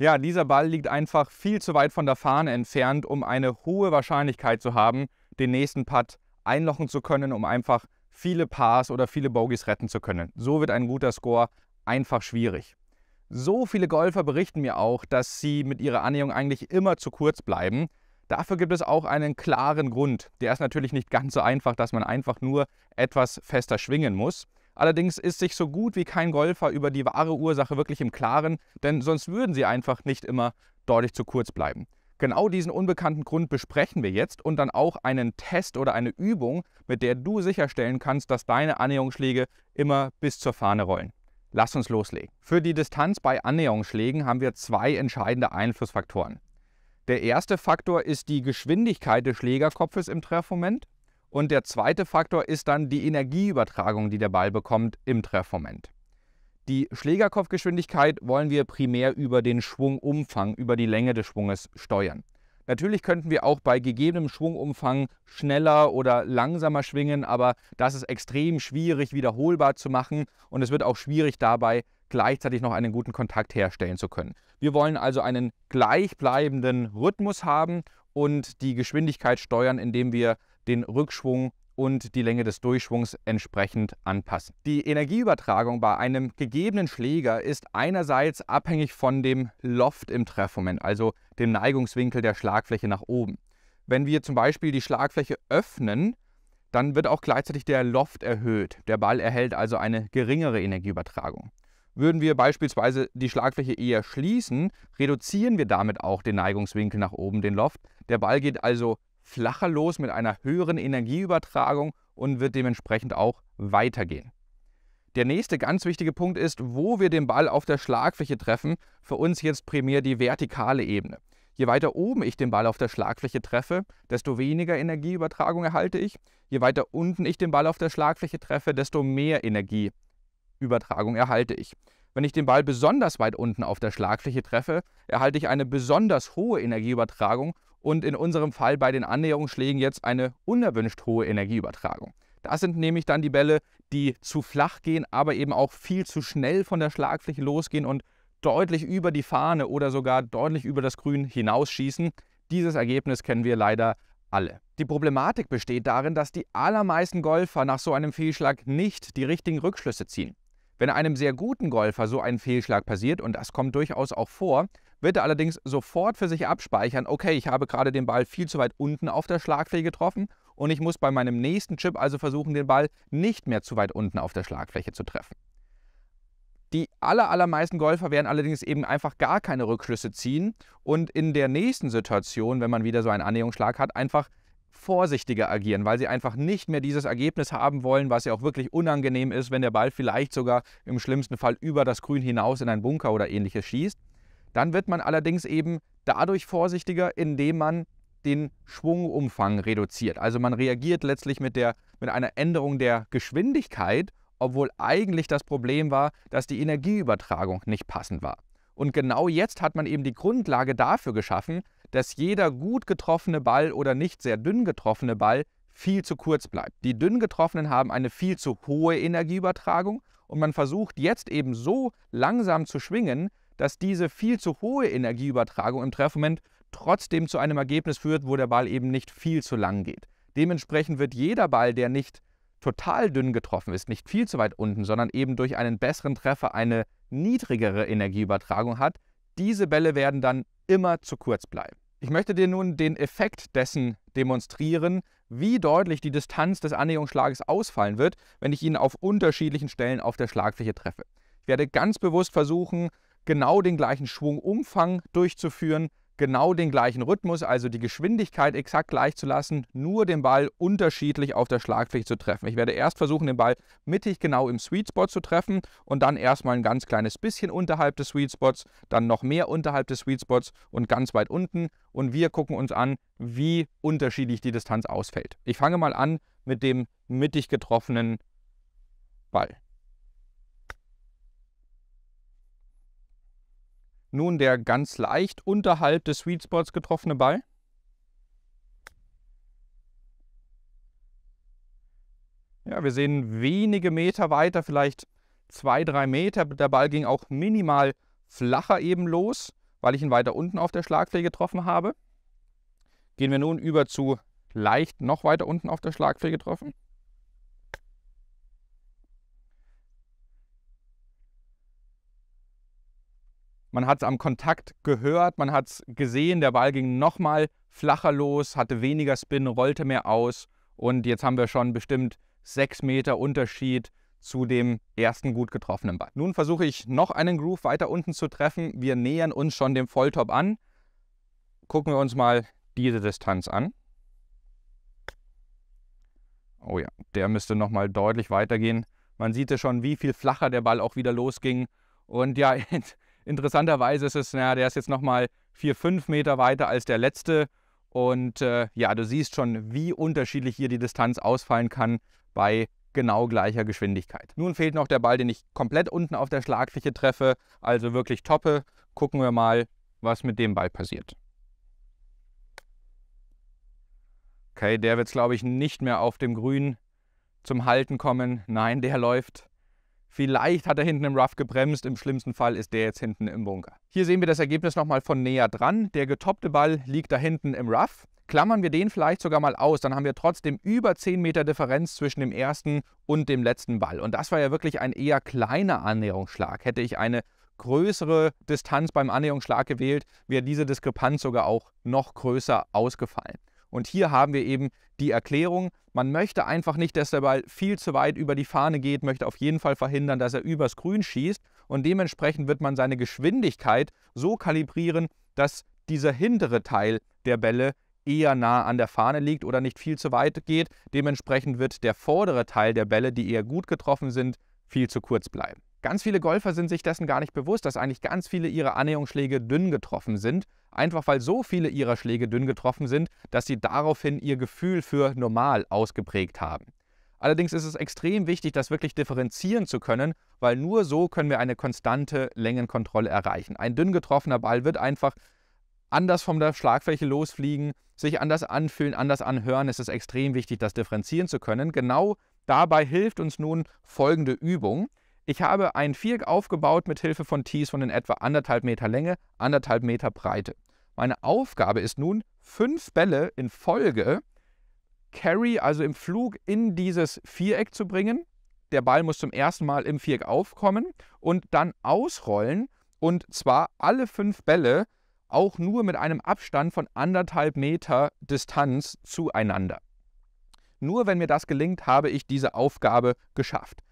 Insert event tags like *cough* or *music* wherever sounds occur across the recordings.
Ja, dieser Ball liegt einfach viel zu weit von der Fahne entfernt, um eine hohe Wahrscheinlichkeit zu haben, den nächsten Putt einlochen zu können, um einfach viele Pars oder viele Bogies retten zu können. So wird ein guter Score einfach schwierig. So viele Golfer berichten mir auch, dass sie mit ihrer Annäherung eigentlich immer zu kurz bleiben. Dafür gibt es auch einen klaren Grund. Der ist natürlich nicht ganz so einfach, dass man einfach nur etwas fester schwingen muss. Allerdings ist sich so gut wie kein Golfer über die wahre Ursache wirklich im Klaren, denn sonst würden sie einfach nicht immer deutlich zu kurz bleiben. Genau diesen unbekannten Grund besprechen wir jetzt und dann auch einen Test oder eine Übung, mit der du sicherstellen kannst, dass deine Annäherungsschläge immer bis zur Fahne rollen. Lass uns loslegen. Für die Distanz bei Annäherungsschlägen haben wir zwei entscheidende Einflussfaktoren. Der erste Faktor ist die Geschwindigkeit des Schlägerkopfes im Treffmoment und der zweite Faktor ist dann die Energieübertragung, die der Ball bekommt im Treffmoment. Die Schlägerkopfgeschwindigkeit wollen wir primär über den Schwungumfang, über die Länge des Schwunges steuern. Natürlich könnten wir auch bei gegebenem Schwungumfang schneller oder langsamer schwingen, aber das ist extrem schwierig wiederholbar zu machen und es wird auch schwierig dabei gleichzeitig noch einen guten Kontakt herstellen zu können. Wir wollen also einen gleichbleibenden Rhythmus haben und die Geschwindigkeit steuern, indem wir den Rückschwung und die Länge des Durchschwungs entsprechend anpassen. Die Energieübertragung bei einem gegebenen Schläger ist einerseits abhängig von dem Loft im Treffmoment, also dem Neigungswinkel der Schlagfläche nach oben. Wenn wir zum Beispiel die Schlagfläche öffnen, dann wird auch gleichzeitig der Loft erhöht. Der Ball erhält also eine geringere Energieübertragung. Würden wir beispielsweise die Schlagfläche eher schließen, reduzieren wir damit auch den Neigungswinkel nach oben, den Loft. Der Ball geht also flacher los mit einer höheren Energieübertragung und wird dementsprechend auch weitergehen. Der nächste ganz wichtige Punkt ist, wo wir den Ball auf der Schlagfläche treffen. Für uns jetzt primär die vertikale Ebene. Je weiter oben ich den Ball auf der Schlagfläche treffe, desto weniger Energieübertragung erhalte ich. Je weiter unten ich den Ball auf der Schlagfläche treffe, desto mehr Energieübertragung erhalte ich. Wenn ich den Ball besonders weit unten auf der Schlagfläche treffe, erhalte ich eine besonders hohe Energieübertragung und in unserem Fall bei den Annäherungsschlägen jetzt eine unerwünscht hohe Energieübertragung. Das sind nämlich dann die Bälle, die zu flach gehen, aber eben auch viel zu schnell von der Schlagfläche losgehen und deutlich über die Fahne oder sogar deutlich über das Grün hinausschießen. Dieses Ergebnis kennen wir leider alle. Die Problematik besteht darin, dass die allermeisten Golfer nach so einem Fehlschlag nicht die richtigen Rückschlüsse ziehen. Wenn einem sehr guten Golfer so ein Fehlschlag passiert, und das kommt durchaus auch vor, wird er allerdings sofort für sich abspeichern, okay, ich habe gerade den Ball viel zu weit unten auf der Schlagfläche getroffen und ich muss bei meinem nächsten Chip also versuchen, den Ball nicht mehr zu weit unten auf der Schlagfläche zu treffen. Die allermeisten Golfer werden allerdings eben einfach gar keine Rückschlüsse ziehen und in der nächsten Situation, wenn man wieder so einen Annäherungsschlag hat, einfach vorsichtiger agieren, weil sie einfach nicht mehr dieses Ergebnis haben wollen, was ja auch wirklich unangenehm ist, wenn der Ball vielleicht sogar im schlimmsten Fall über das Grün hinaus in einen Bunker oder ähnliches schießt. Dann wird man allerdings eben dadurch vorsichtiger, indem man den Schwungumfang reduziert. Also man reagiert letztlich mit, der, mit einer Änderung der Geschwindigkeit, obwohl eigentlich das Problem war, dass die Energieübertragung nicht passend war. Und genau jetzt hat man eben die Grundlage dafür geschaffen, dass jeder gut getroffene Ball oder nicht sehr dünn getroffene Ball viel zu kurz bleibt. Die dünn getroffenen haben eine viel zu hohe Energieübertragung und man versucht jetzt eben so langsam zu schwingen, dass diese viel zu hohe Energieübertragung im Treffmoment trotzdem zu einem Ergebnis führt, wo der Ball eben nicht viel zu lang geht. Dementsprechend wird jeder Ball, der nicht total dünn getroffen ist, nicht viel zu weit unten, sondern eben durch einen besseren Treffer eine niedrigere Energieübertragung hat, diese Bälle werden dann immer zu kurz bleiben. Ich möchte dir nun den Effekt dessen demonstrieren, wie deutlich die Distanz des Annäherungsschlages ausfallen wird, wenn ich ihn auf unterschiedlichen Stellen auf der Schlagfläche treffe. Ich werde ganz bewusst versuchen, genau den gleichen Schwungumfang durchzuführen, genau den gleichen Rhythmus, also die Geschwindigkeit exakt gleich zu lassen, nur den Ball unterschiedlich auf der Schlagfläche zu treffen. Ich werde erst versuchen, den Ball mittig genau im Sweet Spot zu treffen und dann erstmal ein ganz kleines bisschen unterhalb des Sweet Spots, dann noch mehr unterhalb des Sweet Spots und ganz weit unten. Und wir gucken uns an, wie unterschiedlich die Distanz ausfällt. Ich fange mal an mit dem mittig getroffenen Ball. Nun der ganz leicht unterhalb des Sweet Spots getroffene Ball. Ja, wir sehen wenige Meter weiter, vielleicht zwei, drei Meter. Der Ball ging auch minimal flacher eben los, weil ich ihn weiter unten auf der Schlagfläche getroffen habe. Gehen wir nun über zu leicht noch weiter unten auf der Schlagfläche getroffen. Man hat es am Kontakt gehört, man hat es gesehen, der Ball ging nochmal flacher los, hatte weniger Spin, rollte mehr aus. Und jetzt haben wir schon bestimmt sechs Meter Unterschied zu dem ersten gut getroffenen Ball. Nun versuche ich noch einen Groove weiter unten zu treffen. Wir nähern uns schon dem Volltop an. Gucken wir uns mal diese Distanz an. Oh ja, der müsste nochmal deutlich weitergehen. Man sieht ja schon, wie viel flacher der Ball auch wieder losging. Und ja, *laughs* jetzt, Interessanterweise ist es, naja, der ist jetzt nochmal 4, 5 Meter weiter als der letzte. Und äh, ja, du siehst schon, wie unterschiedlich hier die Distanz ausfallen kann bei genau gleicher Geschwindigkeit. Nun fehlt noch der Ball, den ich komplett unten auf der Schlagfläche treffe, also wirklich toppe. Gucken wir mal, was mit dem Ball passiert. Okay, der wird es, glaube ich, nicht mehr auf dem Grün zum Halten kommen. Nein, der läuft Vielleicht hat er hinten im Rough gebremst, im schlimmsten Fall ist der jetzt hinten im Bunker. Hier sehen wir das Ergebnis nochmal von näher dran. Der getoppte Ball liegt da hinten im Rough. Klammern wir den vielleicht sogar mal aus, dann haben wir trotzdem über 10 Meter Differenz zwischen dem ersten und dem letzten Ball. Und das war ja wirklich ein eher kleiner Annäherungsschlag. Hätte ich eine größere Distanz beim Annäherungsschlag gewählt, wäre diese Diskrepanz sogar auch noch größer ausgefallen. Und hier haben wir eben die Erklärung. Man möchte einfach nicht, dass der Ball viel zu weit über die Fahne geht, möchte auf jeden Fall verhindern, dass er übers Grün schießt. Und dementsprechend wird man seine Geschwindigkeit so kalibrieren, dass dieser hintere Teil der Bälle eher nah an der Fahne liegt oder nicht viel zu weit geht. Dementsprechend wird der vordere Teil der Bälle, die eher gut getroffen sind, viel zu kurz bleiben. Ganz viele Golfer sind sich dessen gar nicht bewusst, dass eigentlich ganz viele ihrer Annäherungsschläge dünn getroffen sind, einfach weil so viele ihrer Schläge dünn getroffen sind, dass sie daraufhin ihr Gefühl für normal ausgeprägt haben. Allerdings ist es extrem wichtig, das wirklich differenzieren zu können, weil nur so können wir eine konstante Längenkontrolle erreichen. Ein dünn getroffener Ball wird einfach anders von der Schlagfläche losfliegen, sich anders anfühlen, anders anhören. Es ist extrem wichtig, das differenzieren zu können. Genau dabei hilft uns nun folgende Übung. Ich habe ein Viereck aufgebaut mit Hilfe von Tees von in etwa anderthalb Meter Länge, anderthalb Meter Breite. Meine Aufgabe ist nun, fünf Bälle in Folge Carry, also im Flug, in dieses Viereck zu bringen. Der Ball muss zum ersten Mal im Viereck aufkommen und dann ausrollen und zwar alle fünf Bälle auch nur mit einem Abstand von anderthalb Meter Distanz zueinander. Nur wenn mir das gelingt, habe ich diese Aufgabe geschafft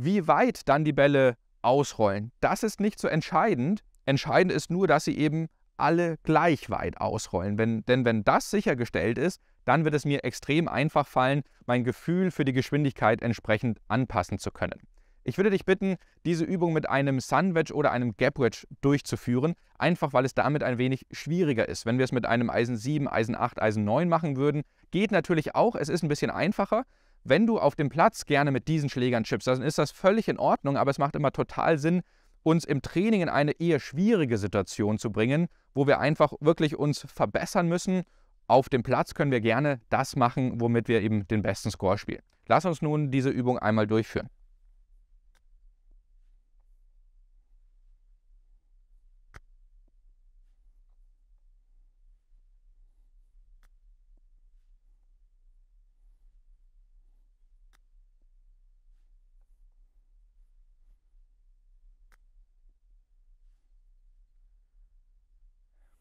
wie weit dann die Bälle ausrollen, das ist nicht so entscheidend. Entscheidend ist nur, dass sie eben alle gleich weit ausrollen. Wenn, denn wenn das sichergestellt ist, dann wird es mir extrem einfach fallen, mein Gefühl für die Geschwindigkeit entsprechend anpassen zu können. Ich würde dich bitten, diese Übung mit einem Sunwedge oder einem Gapwedge durchzuführen, einfach weil es damit ein wenig schwieriger ist. Wenn wir es mit einem Eisen 7, Eisen 8, Eisen 9 machen würden, geht natürlich auch, es ist ein bisschen einfacher, wenn du auf dem Platz gerne mit diesen Schlägern chippst, dann ist das völlig in Ordnung, aber es macht immer total Sinn, uns im Training in eine eher schwierige Situation zu bringen, wo wir einfach wirklich uns verbessern müssen. Auf dem Platz können wir gerne das machen, womit wir eben den besten Score spielen. Lass uns nun diese Übung einmal durchführen.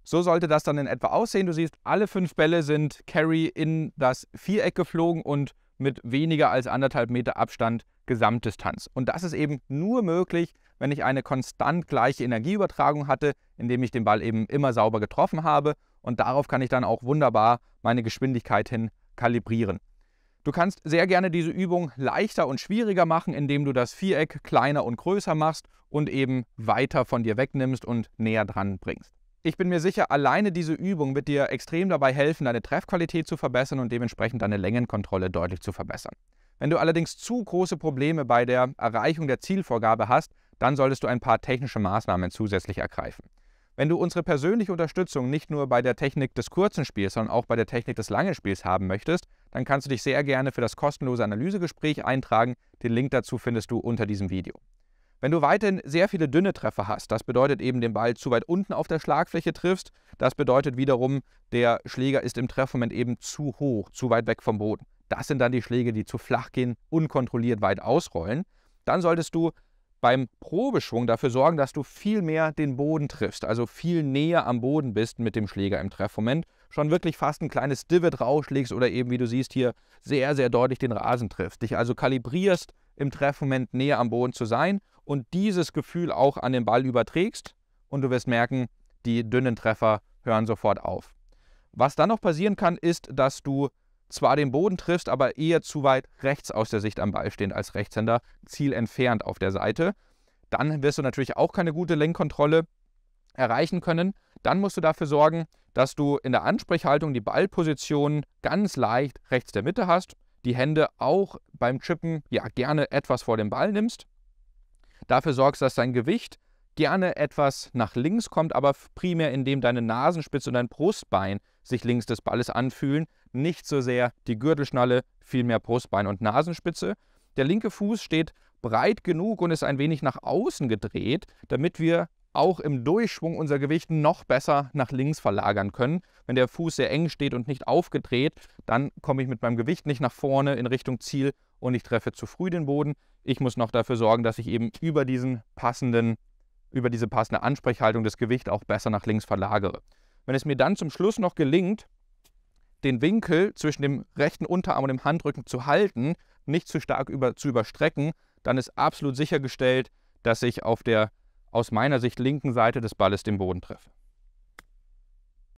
So sollte das dann in etwa aussehen. Du siehst, alle fünf Bälle sind Carry in das Viereck geflogen und mit weniger als anderthalb Meter Abstand Gesamtdistanz. Und das ist eben nur möglich, wenn ich eine konstant gleiche Energieübertragung hatte, indem ich den Ball eben immer sauber getroffen habe. Und darauf kann ich dann auch wunderbar meine Geschwindigkeit hin kalibrieren. Du kannst sehr gerne diese Übung leichter und schwieriger machen, indem du das Viereck kleiner und größer machst und eben weiter von dir wegnimmst und näher dran bringst ich bin mir sicher, alleine diese Übung wird dir extrem dabei helfen, deine Treffqualität zu verbessern und dementsprechend deine Längenkontrolle deutlich zu verbessern. Wenn du allerdings zu große Probleme bei der Erreichung der Zielvorgabe hast, dann solltest du ein paar technische Maßnahmen zusätzlich ergreifen. Wenn du unsere persönliche Unterstützung nicht nur bei der Technik des kurzen Spiels, sondern auch bei der Technik des langen Spiels haben möchtest, dann kannst du dich sehr gerne für das kostenlose Analysegespräch eintragen. Den Link dazu findest du unter diesem Video. Wenn du weiterhin sehr viele dünne Treffer hast, das bedeutet eben, den Ball zu weit unten auf der Schlagfläche triffst, das bedeutet wiederum, der Schläger ist im Treffmoment eben zu hoch, zu weit weg vom Boden. Das sind dann die Schläge, die zu flach gehen, unkontrolliert weit ausrollen. Dann solltest du beim Probeschwung dafür sorgen, dass du viel mehr den Boden triffst, also viel näher am Boden bist mit dem Schläger im Treffmoment, schon wirklich fast ein kleines Divid rausschlägst oder eben, wie du siehst, hier sehr, sehr deutlich den Rasen triffst, dich also kalibrierst, im Treffmoment näher am Boden zu sein und dieses Gefühl auch an den Ball überträgst und du wirst merken, die dünnen Treffer hören sofort auf. Was dann noch passieren kann, ist, dass du zwar den Boden triffst, aber eher zu weit rechts aus der Sicht am Ball stehend als Rechtshänder, zielentfernt auf der Seite. Dann wirst du natürlich auch keine gute Lenkkontrolle erreichen können. Dann musst du dafür sorgen, dass du in der Ansprechhaltung die Ballposition ganz leicht rechts der Mitte hast, die Hände auch beim Chippen ja gerne etwas vor dem Ball nimmst Dafür sorgst, dass dein Gewicht gerne etwas nach links kommt, aber primär indem deine Nasenspitze und dein Brustbein sich links des Balles anfühlen, nicht so sehr die Gürtelschnalle, vielmehr Brustbein und Nasenspitze. Der linke Fuß steht breit genug und ist ein wenig nach außen gedreht, damit wir auch im Durchschwung unser Gewicht noch besser nach links verlagern können. Wenn der Fuß sehr eng steht und nicht aufgedreht, dann komme ich mit meinem Gewicht nicht nach vorne in Richtung Ziel, und ich treffe zu früh den Boden. Ich muss noch dafür sorgen, dass ich eben über diesen passenden, über diese passende Ansprechhaltung das Gewicht auch besser nach links verlagere. Wenn es mir dann zum Schluss noch gelingt, den Winkel zwischen dem rechten Unterarm und dem Handrücken zu halten, nicht zu stark über, zu überstrecken, dann ist absolut sichergestellt, dass ich auf der aus meiner Sicht linken Seite des Balles den Boden treffe.